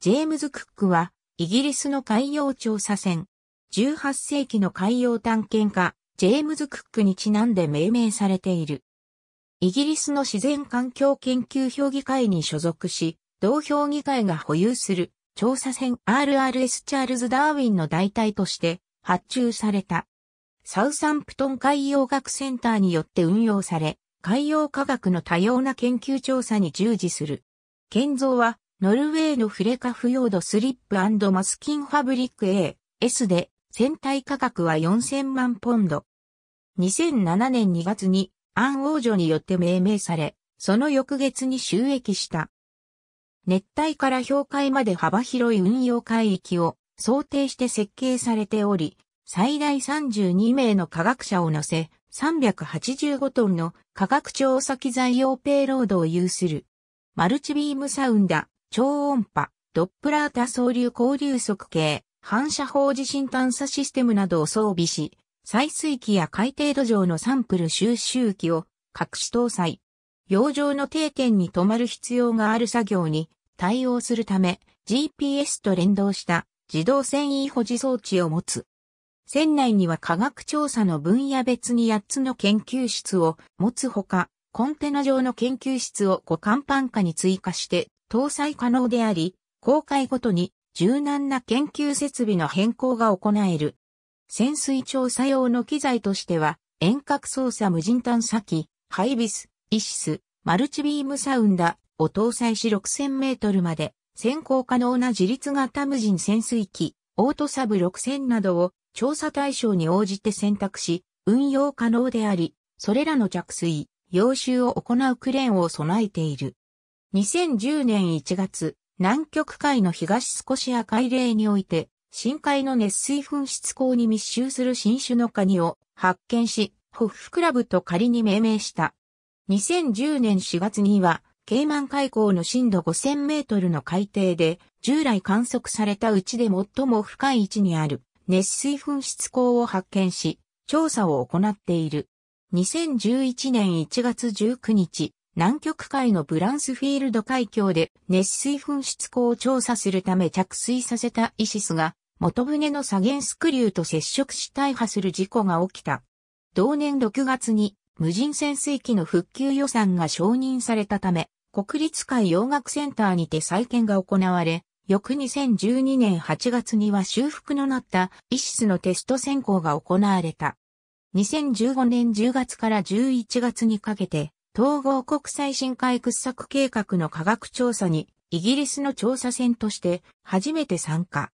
ジェームズ・クックは、イギリスの海洋調査船、18世紀の海洋探検家、ジェームズ・クックにちなんで命名されている。イギリスの自然環境研究評議会に所属し、同評議会が保有する調査船 RRS チャールズ・ダーウィンの代替として発注された。サウサンプトン海洋学センターによって運用され、海洋科学の多様な研究調査に従事する。建造はノルウェーのフレカフヨードスリップマスキンファブリック A、S で、船体価格は4000万ポンド。2007年2月にアン王女によって命名され、その翌月に収益した。熱帯から氷海まで幅広い運用海域を想定して設計されており、最大32名の科学者を乗せ、385トンの科学調査機材用ペイロードを有する。マルチビームサウンダ、超音波、ドップラー多層流交流速計、反射法地震探査システムなどを装備し、採水器や海底土壌のサンプル収集機を隠し搭載。洋上の定点に止まる必要がある作業に対応するため GPS と連動した自動繊維保持装置を持つ。船内には科学調査の分野別に8つの研究室を持つほか、コンテナ上の研究室を互換ン化に追加して搭載可能であり、公開ごとに柔軟な研究設備の変更が行える。潜水調査用の機材としては、遠隔操作無人探査機、ハイビス、イシス、マルチビームサウンダを搭載し6000メートルまで、先行可能な自立型無人潜水機、オートサブ6000などを調査対象に応じて選択し、運用可能であり、それらの着水、養集を行うクレーンを備えている。2010年1月、南極海の東スコシア海嶺において、深海の熱水噴出口に密集する新種のカニを発見し、ホッフクラブと仮に命名した。2010年4月には、ケイマン海溝の深度5000メートルの海底で、従来観測されたうちで最も深い位置にある熱水噴出口を発見し、調査を行っている。2011年1月19日、南極海のブランスフィールド海峡で熱水噴出口を調査するため着水させたイシスが元船の左舷スクリューと接触し大破する事故が起きた。同年6月に無人潜水機の復旧予算が承認されたため、国立海洋学センターにて再建が行われ、翌2012年8月には修復のなったイシスのテスト選考が行われた。2015年10月から11月にかけて、統合国際深海掘削計画の科学調査に、イギリスの調査船として初めて参加。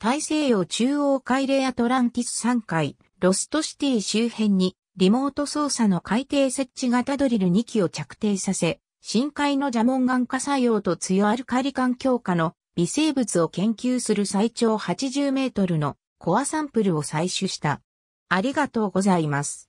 大西洋中央海嶺アトランティス3海、ロストシティ周辺に、リモート操作の海底設置型ドリル2機を着底させ、深海の蛇紋岩化作用と強アルカリ環境下の微生物を研究する最長80メートルのコアサンプルを採取した。ありがとうございます。